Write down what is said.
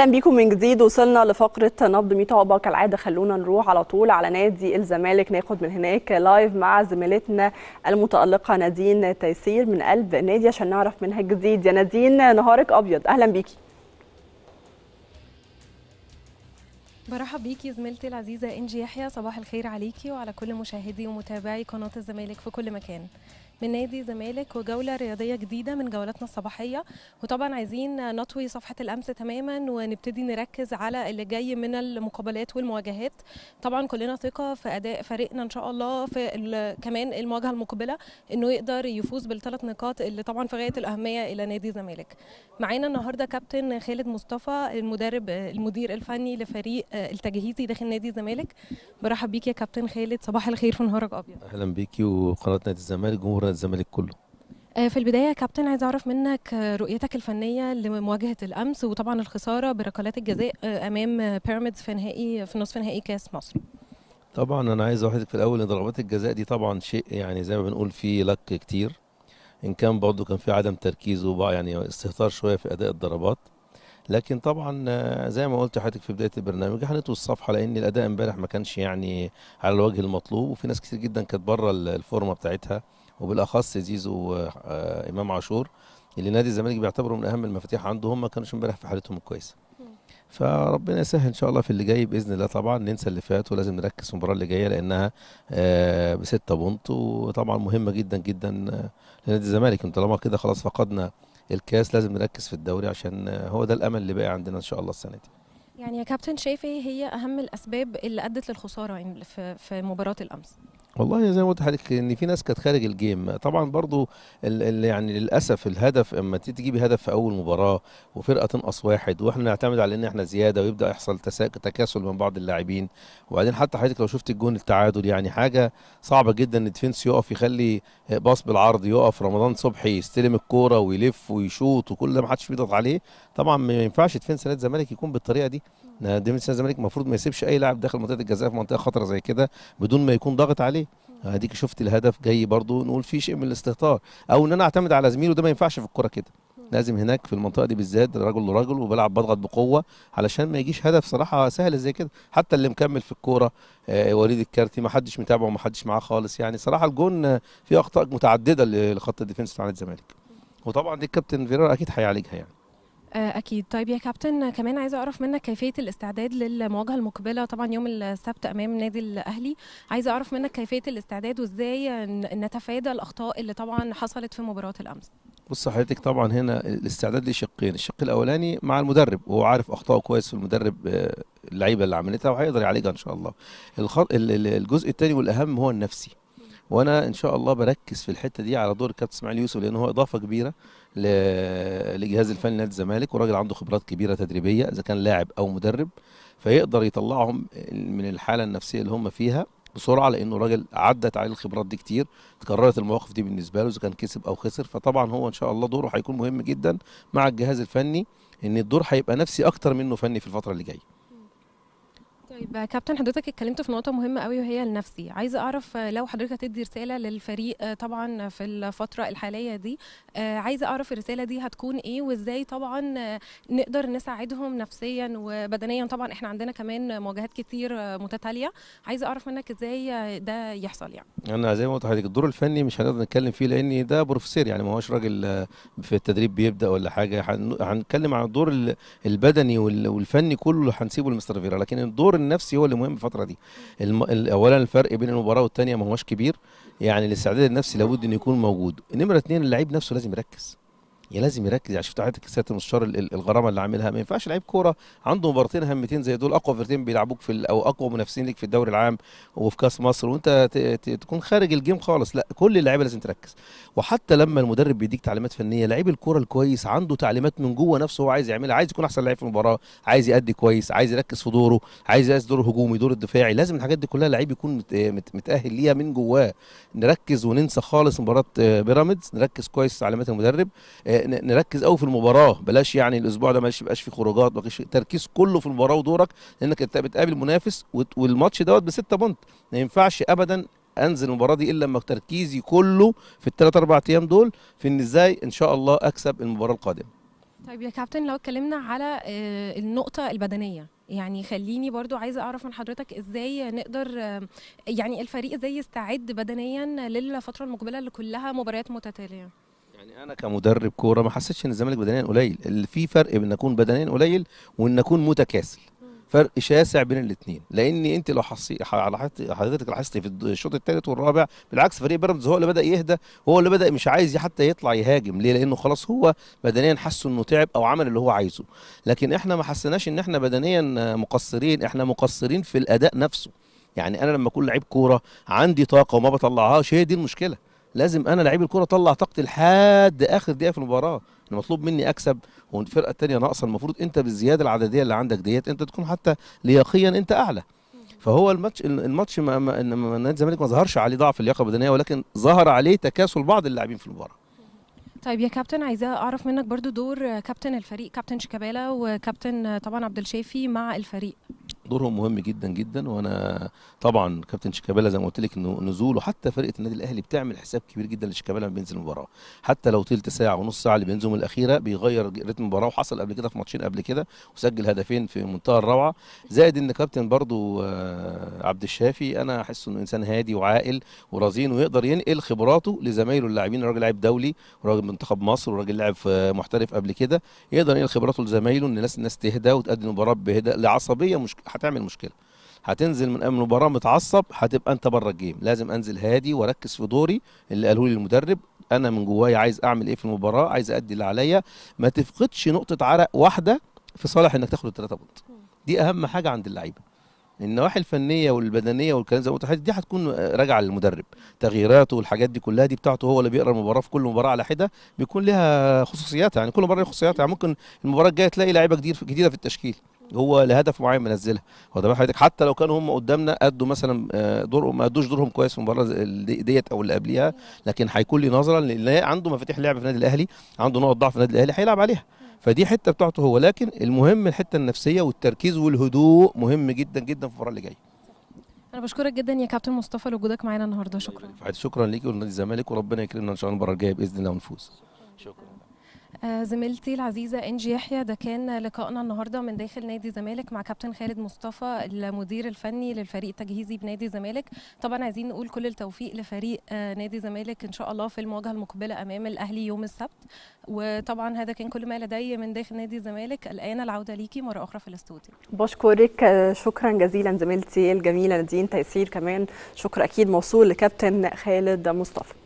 اهلا بيكم من جديد وصلنا لفقره نبض 100 عقبه كالعاده خلونا نروح على طول على نادي الزمالك ناخد من هناك لايف مع زميلتنا المتالقه نادين تيسير من قلب نادي عشان نعرف منها الجديد يا نادين نهارك ابيض اهلا بيكي برحب بيكي زميلتي العزيزه انجي يحيى صباح الخير عليكي وعلى كل مشاهدي ومتابعي قناه الزمالك في كل مكان من نادي الزمالك وجوله رياضيه جديده من جولاتنا الصباحيه وطبعا عايزين نطوي صفحه الامس تماما ونبتدي نركز على اللي جاي من المقابلات والمواجهات طبعا كلنا ثقه في اداء فريقنا ان شاء الله في كمان المواجهه المقبله انه يقدر يفوز بالثلاث نقاط اللي طبعا في غايه الاهميه الى نادي الزمالك معانا النهارده كابتن خالد مصطفى المدرب المدير الفني لفريق آه، التجهيزي داخل نادي الزمالك برحب بيك يا كابتن خالد صباح الخير في نهارك ابيض اهلا بيكي وقناه نادي الزمالك جمهور كره الزمالك كله آه، في البدايه يا كابتن عايز اعرف منك آه، رؤيتك الفنيه لمواجهه الامس وطبعا الخساره بركلات الجزاء آه، امام بيراميدز في نهائي في نصف نهائي كاس مصر طبعا انا عايز اوحدك في الاول ان ضربات الجزاء دي طبعا شيء يعني زي ما بنقول فيه لك كتير ان كان برضه كان في عدم تركيز وبقى يعني استهتار شويه في اداء الضربات لكن طبعا زي ما قلت لحضرتك في بدايه البرنامج هنطوي الصفحه لان الاداء امبارح ما كانش يعني على الوجه المطلوب وفي ناس كتير جدا كانت بره الفورمه بتاعتها وبالاخص زيزو وامام عاشور اللي نادي الزمالك بيعتبره من اهم المفاتيح عنده هم ما كانوش امبارح في حالتهم الكويسه فربنا يسهل ان شاء الله في اللي جاي باذن الله طبعا ننسى اللي فات ولازم نركز في المباراه اللي جايه لانها آه، بستة بونت وطبعا مهمه جدا جدا آه، لنادي الزمالك طالما كده خلاص فقدنا الكاس لازم نركز في الدوري عشان آه، هو ده الامل اللي باقي عندنا ان شاء الله السنه دي يعني يا كابتن شايف ايه هي اهم الاسباب اللي ادت للخساره يعني في مباراه الامس والله زي ما قلت لحضرتك ان في ناس كانت خارج الجيم طبعا برضو الـ الـ يعني للاسف الهدف اما تجيبي هدف في اول مباراه وفرقه تنقص واحد واحنا نعتمد على ان احنا زياده ويبدا يحصل تكاسل من بعض اللاعبين وبعدين حتى حضرتك لو شفت الجون التعادل يعني حاجه صعبه جدا ان ديفينس يقف يخلي باص بالعرض يقف رمضان صبحي يستلم الكوره ويلف ويشوط وكل ده ما حدش بيضغط عليه طبعا ما ينفعش ديفنس نادي الزمالك يكون بالطريقه دي ديفنس نادي الزمالك المفروض ما يسيبش اي لاعب داخل منطقه الجزاء في منطقه خطره زي كده بدون ما يكون ضاغط عليه اديك شفت الهدف جاي برضو نقول في شيء من الاستهتار او ان انا اعتمد على زميله ده ما ينفعش في الكوره كده لازم هناك في المنطقه دي بالذات رجل لرجل وبلعب بضغط بقوه علشان ما يجيش هدف صراحه سهل زي كده حتى اللي مكمل في الكوره آه، وليد الكارتي ما حدش متابعه وما حدش معاه خالص يعني صراحه الجون فيه اخطاء متعدده لخط الديفنس بتاع الزمالك وطبعا دي الكابتن فيرار اكيد هيعالجها يعني آه، اكيد طيب يا كابتن كمان عايزه اعرف منك كيفيه الاستعداد للمواجهه المقبله طبعا يوم السبت امام نادي الاهلي عايزه اعرف منك كيفيه الاستعداد وازاي نتفادى الاخطاء اللي طبعا حصلت في مباراه الامس بص حضرتك طبعا هنا الاستعداد ليه شقين الشق الاولاني مع المدرب وهو عارف اخطائه كويس في المدرب آه، اللعيبه اللي عملتها وهيقدر يعالجها ان شاء الله الجزء الثاني والاهم هو النفسي وانا ان شاء الله بركز في الحته دي على دور كابتن اسماعيل يوسف لان هو اضافه كبيره لجهاز الفني نادي الزمالك وراجل عنده خبرات كبيره تدريبيه اذا كان لاعب او مدرب فيقدر يطلعهم من الحاله النفسيه اللي هم فيها بسرعه لانه راجل عدت عليه الخبرات دي كتير تكررت المواقف دي بالنسبه له اذا كان كسب او خسر فطبعا هو ان شاء الله دوره هيكون مهم جدا مع الجهاز الفني ان الدور هيبقى نفسي اكتر منه فني في الفتره اللي جايه طيب كابتن حضرتك اتكلمت في نقطه مهمه قوي وهي النفسي عايزه اعرف آه، لو حضرتك هتدي رساله للفريق آه، طبعا في الفتره الحاليه دي آه، عايزه اعرف الرساله دي هتكون ايه وازاي طبعا نقدر نساعدهم نفسيا وبدنيا طبعا احنا عندنا كمان مواجهات كتير متتاليه عايزه اعرف منك ازاي ده يحصل يعني انا زي ما قلت لحضرتك الدور الفني مش هنقدر نتكلم فيه لان ده بروفيسور يعني ما هوش راجل في التدريب بيبدا ولا حاجه هنتكلم عن الدور البدني والفني كله هنسيبه لمستر فيرا لكن الدور النفسي هو اللي مهم الفتره دي الم... اولا الفرق بين المباراه والثانيه ما هوش كبير يعني الاستعداد النفسي لابد انه يكون موجود نمره اثنين اللعيب نفسه لازم يركز يعني لازم يركز يعني شفت حضرتك سياده المستشار الغرامه اللي عاملها ما ينفعش لعيب كوره عنده مباراتين هامتين زي دول اقوى فرقتين بيلعبوك في او اقوى منافسين ليك في الدوري العام وفي كاس مصر وانت تكون خارج الجيم خالص لا كل اللعيبه لازم تركز وحتى لما المدرب بيديك تعليمات فنيه لعيب الكوره الكويس عنده تعليمات من جوه نفسه هو عايز يعملها عايز يكون احسن لعيب في المباراه عايز يأدي كويس عايز يركز في دوره عايز يركز دور هجومي دور الدفاعي لازم الحاجات دي كلها لعيب يكون متاهل ليها من جواه نركز وننسى خالص مباراه آه، بيراميدز نركز كويس على تعليمات المدرب آه، نركز قوي في المباراه بلاش يعني الاسبوع ده ما يبقاش فيه خروجات مفيش تركيز كله في المباراه ودورك لانك انت بتقابل منافس والماتش دوت بستة بونت ما ينفعش ابدا انزل المباراه دي الا لما تركيزي كله في الثلاث اربع ايام دول في ان ازاي ان شاء الله اكسب المباراه القادمه طيب يا كابتن لو اتكلمنا على آه، النقطه البدنيه يعني خليني برضو عايزه اعرف من حضرتك ازاي نقدر آه، يعني الفريق ازاي يستعد بدنيا للفتره المقبله اللي كلها مباريات متتاليه انا كمدرب كوره ما حسيتش ان الزمالك بدنيا قليل اللي في فرق بين اكون بدنيا قليل وان اكون متكاسل فرق شاسع بين الاثنين لان انت لو حصي حضرتك لاحظتي في الشوط الثالث والرابع بالعكس فريق بيراميدز هو اللي بدا يهدى هو اللي بدا مش عايز حتى يطلع يهاجم ليه لانه خلاص هو بدنيا حس انه تعب او عمل اللي هو عايزه لكن احنا ما حسيناش ان احنا بدنيا مقصرين احنا مقصرين في الاداء نفسه يعني انا لما اكون لعيب كوره عندي طاقه وما بطلعهاش هي دي المشكله لازم انا لعيب الكره اطلع طاقتي لحد اخر دقيقه في المباراه انا مطلوب مني اكسب والفرقه الثانيه ناقصه المفروض انت بالزياده العدديه اللي عندك ديت انت تكون حتى لياقيا انت اعلى فهو الماتش الماتش ما ما نادي الزمالك ما ظهرش عليه ضعف اللياقه البدنيه ولكن ظهر عليه تكاسل بعض اللاعبين في المباراه طيب يا كابتن عايزه اعرف منك برضو دور كابتن الفريق كابتن شيكابالا وكابتن طبعا عبد الشافي مع الفريق دورهم مهم جدا جدا وانا طبعا كابتن شيكابالا زي ما قلت لك نزوله حتى فرقه النادي الاهلي بتعمل حساب كبير جدا لشيكابالا لما بينزل المباراه حتى لو تلت ساعه ونص ساعه اللي بينزلهم الاخيره بيغير رتم المباراه وحصل قبل كده في ماتشين قبل كده وسجل هدفين في منتهى الروعه زائد ان كابتن برضو آه، عبد الشافي انا احس انه انسان هادي وعاقل ورزين ويقدر ينقل خبراته لزمايله اللاعبين راجل لاعب دولي وراجل منتخب مصر وراجل لاعب محترف قبل كده يقدر ينقل خبراته لزمايله ان الناس الناس تهدى وتقدم المباراه بهدا لعصبيه مش هتعمل مشكله هتنزل من المباراه متعصب هتبقى انت بره الجيم لازم انزل هادي واركز في دوري اللي قاله لي المدرب انا من جوايا عايز اعمل ايه في المباراه عايز ادي اللي عليا ما تفقدش نقطه عرق واحده في صالح انك تاخد الثلاثه بونت دي اهم حاجه عند اللعيبه النواحي الفنيه والبدنيه والكلام زي ما قلت دي هتكون راجعه للمدرب تغييراته والحاجات دي كلها دي بتاعته هو اللي بيقرا المباراه في كل مباراه على حده بيكون لها خصوصيات يعني كل مباراه لها خصوصيات يعني ممكن المباراه الجايه تلاقي لعيبه جديده في التشكيل هو لهدف معين منزلها هو ده حضرتك حتى لو كانوا هم قدامنا ادوا مثلا آه، دور ما ادوش دورهم كويس في المباراه ديت او اللي قبليها لكن هيكون لي نظره لان عنده مفاتيح لعب في النادي الاهلي عنده نقط ضعف في النادي الاهلي هيلعب عليها فدي حته بتاعته هو لكن المهم الحته النفسيه والتركيز والهدوء مهم جدا جدا في المباراه اللي جايه انا بشكرك جدا يا كابتن مصطفى لوجودك معانا النهارده شكرا شكرا ليكي ولنادي الزمالك وربنا يكرمنا ان شاء الله المباراه الجايه باذن الله ونفوز شكرا آه، زميلتي العزيزة إنجي يحيى ده كان لقائنا النهاردة من داخل نادي الزمالك مع كابتن خالد مصطفى المدير الفني للفريق التجهيزي بنادي الزمالك طبعا عايزين نقول كل التوفيق لفريق آه، نادي الزمالك إن شاء الله في المواجهة المقبلة أمام الأهلي يوم السبت وطبعا هذا كان كل ما لدي من داخل نادي الزمالك الآن العودة ليكي مرة أخرى في الاستوديو بشكرك آه، شكرا جزيلا زميلتي الجميلة نادين تيسير كمان شكر أكيد موصول لكابتن خالد مصطفى